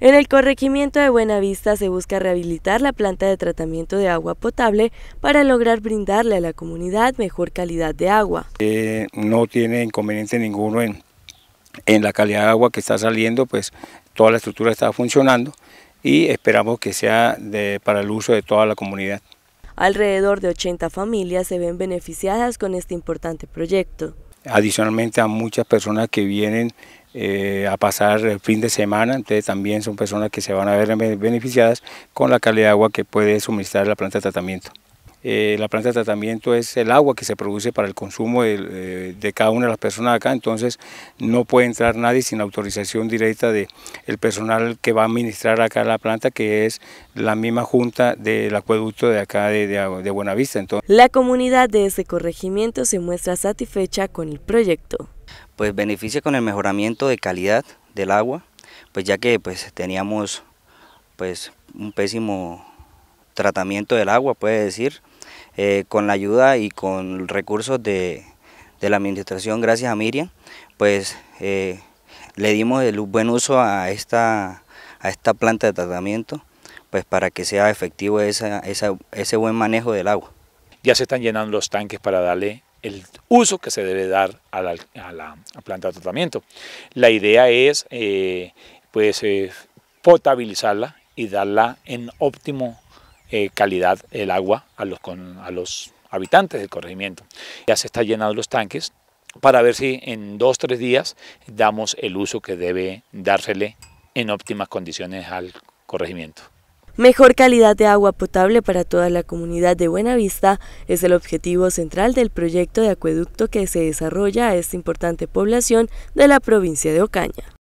En el corregimiento de Buenavista se busca rehabilitar la planta de tratamiento de agua potable para lograr brindarle a la comunidad mejor calidad de agua. Eh, no tiene inconveniente ninguno en, la calidad de agua que está saliendo, pues toda la estructura está funcionando y esperamos que sea para el uso de toda la comunidad. Alrededor de 80 familias se ven beneficiadas con este importante proyecto. Adicionalmente a muchas personas que vienen eh, a pasar el fin de semana, entonces también son personas que se van a ver beneficiadas con la calidad de agua que puede suministrar la planta de tratamiento. Eh, la planta de tratamiento es el agua que se produce para el consumo eh, de, cada una de las personas acá, entonces no puede entrar nadie sin autorización directa del el personal que va a administrar acá la planta, que es la misma junta del acueducto de acá de, de, de Buenavista. Entonces. La comunidad de ese corregimiento se muestra satisfecha con el proyecto pues beneficia con el mejoramiento de calidad del agua, pues ya que pues teníamos pues un pésimo tratamiento del agua, puede decir, eh, con la ayuda y con recursos de, de la administración, gracias a Miriam, pues eh, le dimos el buen uso a esta, a esta planta de tratamiento, pues para que sea efectivo ese buen manejo del agua. Ya se están llenando los tanques para darle el uso que se debe dar a la, planta de tratamiento. La idea es eh, pues, eh, potabilizarla y darla en óptimo eh, calidad el agua a los, a los habitantes del corregimiento. Ya se están llenando los tanques para ver si en dos o tres días damos el uso que debe dársele en óptimas condiciones al corregimiento. Mejor calidad de agua potable para toda la comunidad de Buenavista es el objetivo central del proyecto de acueducto que se desarrolla a esta importante población de la provincia de Ocaña.